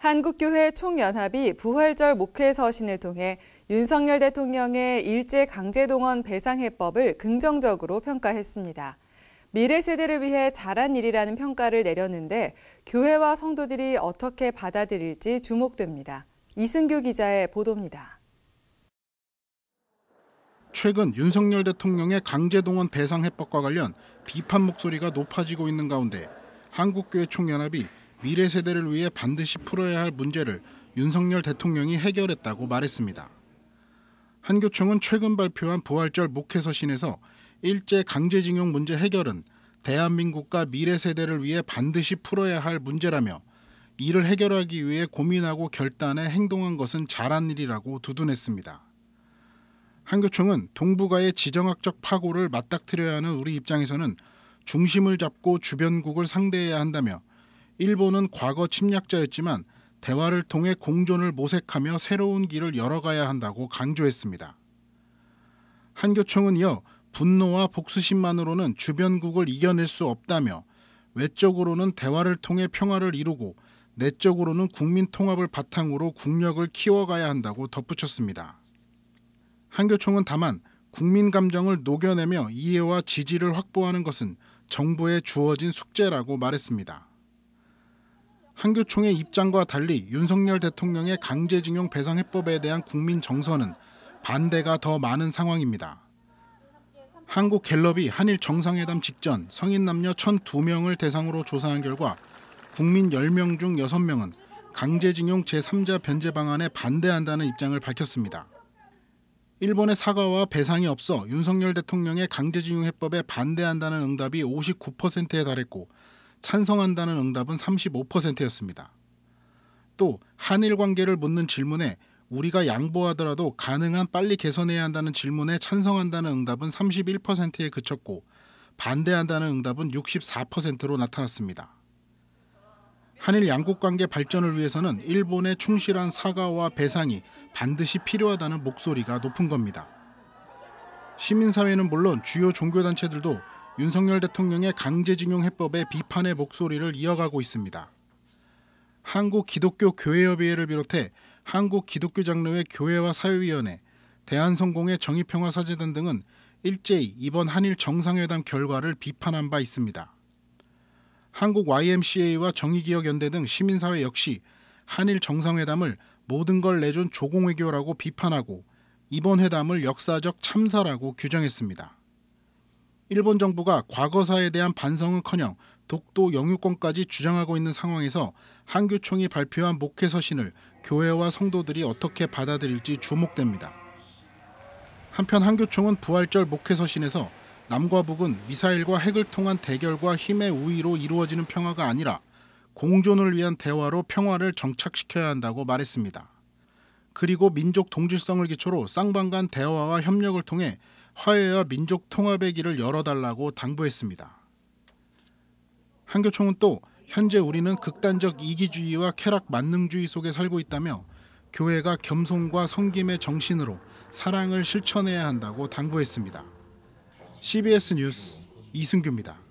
한국교회 총연합이 부활절 목회 서신을 통해 윤석열 대통령의 일제 강제동원 배상해법을 긍정적으로 평가했습니다. 미래 세대를 위해 잘한 일이라는 평가를 내렸는데 교회와 성도들이 어떻게 받아들일지 주목됩니다. 이승규 기자의 보도입니다. 최근 윤석열 대통령의 강제동원 배상 해법과 관련 비판 목소리가 높아지고 있는 가운데 한국교회 총연합이 미래 세대를 위해 반드시 풀어야 할 문제를 윤석열 대통령이 해결했다고 말했습니다. 한교총은 최근 발표한 부활절 목회서신에서 일제 강제징용 문제 해결은 대한민국과 미래 세대를 위해 반드시 풀어야 할 문제라며 이를 해결하기 위해 고민하고 결단해 행동한 것은 잘한 일이라고 두둔했습니다. 한교총은 동북아의 지정학적 파고를 맞닥뜨려야 하는 우리 입장에서는 중심을 잡고 주변국을 상대해야 한다며 일본은 과거 침략자였지만 대화를 통해 공존을 모색하며 새로운 길을 열어가야 한다고 강조했습니다. 한교총은 이어 분노와 복수심만으로는 주변국을 이겨낼 수 없다며 외적으로는 대화를 통해 평화를 이루고 내적으로는 국민 통합을 바탕으로 국력을 키워가야 한다고 덧붙였습니다. 한교총은 다만 국민 감정을 녹여내며 이해와 지지를 확보하는 것은 정부에 주어진 숙제라고 말했습니다. 한교총의 입장과 달리 윤석열 대통령의 강제징용 배상 해법에 대한 국민 정서는 반대가 더 많은 상황입니다. 한국 갤럽이 한일 정상회담 직전 성인 남녀 1,002명을 대상으로 조사한 결과 국민 10명 중 6명은 강제징용 제3자 변제 방안에 반대한다는 입장을 밝혔습니다. 일본의 사과와 배상이 없어 윤석열 대통령의 강제징용 해법에 반대한다는 응답이 59%에 달했고 찬성한다는 응답은 35%였습니다. 또 한일 관계를 묻는 질문에 우리가 양보하더라도 가능한 빨리 개선해야 한다는 질문에 찬성한다는 응답은 31%에 그쳤고 반대한다는 응답은 64%로 나타났습니다. 한일 양국 관계 발전을 위해서는 일본의 충실한 사과와 배상이 반드시 필요하다는 목소리가 높은 겁니다. 시민사회는 물론 주요 종교단체들도 윤석열 대통령의 강제징용 해법에 비판의 목소리를 이어가고 있습니다. 한국 기독교 교회협의회를 비롯해 한국 기독교 장로회 교회와 사회위원회, 대한성공회 정의평화사재단 등은 일제히 이번 한일 정상회담 결과를 비판한 바 있습니다. 한국 YMCA와 정의기억연대 등 시민사회 역시 한일 정상회담을 모든 걸 내준 조공외교라고 비판하고 이번 회담을 역사적 참사라고 규정했습니다. 일본 정부가 과거사에 대한 반성은커녕 독도 영유권까지 주장하고 있는 상황에서 한교총이 발표한 목회 서신을 교회와 성도들이 어떻게 받아들일지 주목됩니다. 한편 한교총은 부활절 목회 서신에서 남과 북은 미사일과 핵을 통한 대결과 힘의 우위로 이루어지는 평화가 아니라 공존을 위한 대화로 평화를 정착시켜야 한다고 말했습니다. 그리고 민족 동질성을 기초로 쌍방 간 대화와 협력을 통해 화해와 민족 통합의 길을 열어달라고 당부했습니다. 한교총은 또 현재 우리는 극단적 이기주의와 쾌락 만능주의 속에 살고 있다며 교회가 겸손과 성김의 정신으로 사랑을 실천해야 한다고 당부했습니다. CBS 뉴스 이승규입니다.